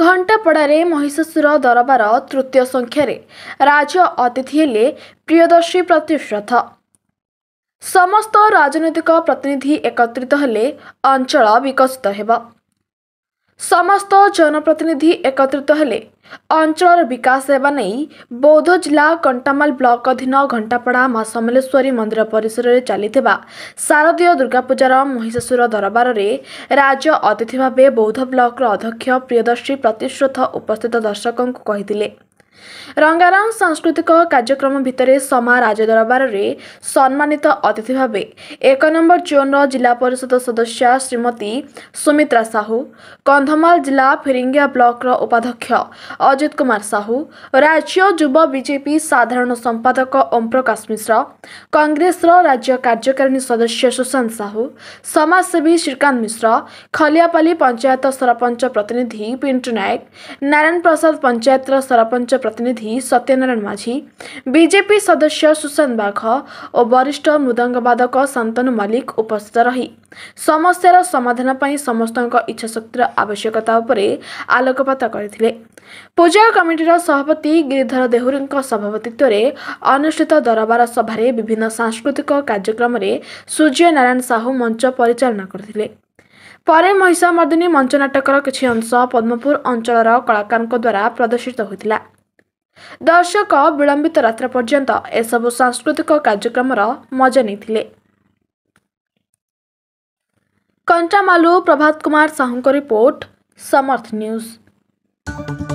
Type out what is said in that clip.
ଘଣ୍ଟାପଡ଼ାରେ ମହିଷାସୁର ଦରବାର ତୃତୀୟ ସଂଖ୍ୟାରେ ରାଜ ଅତିଥି ହେଲେ ପ୍ରିୟଦର୍ଶୀ ପ୍ରତ୍ୟୁଷରଥ ସମସ୍ତ ରାଜନୈତିକ ପ୍ରତିନିଧି ଏକତ୍ରିତ ହେଲେ ଅଞ୍ଚଳ ବିକଶିତ ହେବ ସମସ୍ତ ଜନପ୍ରତିନିଧି ଏକତ୍ରିତ ହେଲେ ଅଞ୍ଚଳର ବିକାଶ ହେବା ନେଇ ବୌଦ୍ଧ ଜିଲ୍ଲା କଣ୍ଟାମାଲ ବ୍ଲକ ଅଧୀନ ଘଣ୍ଟାପଡ଼ା ମା ସମଲେଶ୍ୱରୀ ମନ୍ଦିର ପରିସରରେ ଚାଲିଥିବା ଶାରଦୀୟ ଦୁର୍ଗାପୂଜାର ମହିଷାସୁର ଦରବାରରେ ରାଜ୍ୟ ଅତିଥି ଭାବେ ବୌଦ୍ଧ ବ୍ଲକର ଅଧ୍ୟକ୍ଷ ପ୍ରିୟଦର୍ଶୀ ପ୍ରତିଶ୍ରୋଥ ଉପସ୍ଥିତ ଦର୍ଶକଙ୍କୁ କହିଥିଲେ रङ्गारङ सांस्कृतिक कार्यक्रम भितरे समा राज्य राजदरबार सम्मानित अतिथि भाव एक नम्बर जोन र जिल्ला परिषद सदस्य श्रीमती सुमित साहु कन्धमाल जिरिङ उपाध्यक्ष अजित कुमार साहु राज्य जुव विजेपि साधारण सम्पादक ओम्प्रकाश मिश्र कङ्ग्रेस र राज्य कार्यकारिणी सदस्य सुशान्तु समाजसेवी श्रीकान्त मिश्र खलिया पञ्चायत सरपञ्च प्रतिनिधि पिं्टु नायक नारायण प्रसाद पञ्चायत र सपञ ପ୍ରତିନିଧି ସତ୍ୟନାରାୟଣ ମାଝୀ ବିଜେପି ସଦସ୍ୟ ସୁଶାନ୍ତ ବାଘ ଓ ବରିଷ୍ଠ ମୃଦଙ୍ଗବାଦକ ଶାନ୍ତନୁ ମଲ୍ଲିକ ଉପସ୍ଥିତ ରହି ସମସ୍ୟାର ସମାଧାନ ପାଇଁ ସମସ୍ତଙ୍କ ଇଚ୍ଛାଶକ୍ତିର ଆବଶ୍ୟକତା ଉପରେ ଆଲୋକପାତ କରିଥିଲେ ପୂଜା କମିଟିର ସଭାପତି ଗିରିଧର ଦେହୁରୀଙ୍କ ସଭାପତିତ୍ୱରେ ଅନୁଷ୍ଠିତ ଦରବାର ସଭାରେ ବିଭିନ୍ନ ସାଂସ୍କୃତିକ କାର୍ଯ୍ୟକ୍ରମରେ ସୂର୍ଯ୍ୟ ନାରାୟଣ ସାହୁ ମଞ୍ଚ ପରିଚାଳନା କରିଥିଲେ ପରେ ମହିଷାମର୍ଦିନୀ ମଞ୍ଚ ନାଟକର କିଛି ଅଂଶ ପଦ୍ମପୁର ଅଞ୍ଚଳର କଳାକାରଙ୍କ ଦ୍ୱାରା ପ୍ରଦର୍ଶିତ ହୋଇଥିଲା ଦର୍ଶକ ବିଳମ୍ବିତ ରାତ୍ର ପର୍ଯ୍ୟନ୍ତ ଏସବୁ ସାଂସ୍କୃତିକ କାର୍ଯ୍ୟକ୍ରମର ମଜା ନେଇଥିଲେ କଞ୍ଚାମାଲୁ ପ୍ରଭାତ କୁମାର ସାହୁଙ୍କ ରିପୋର୍ଟ ସମର୍ଥ ନ୍ୟୁଜ୍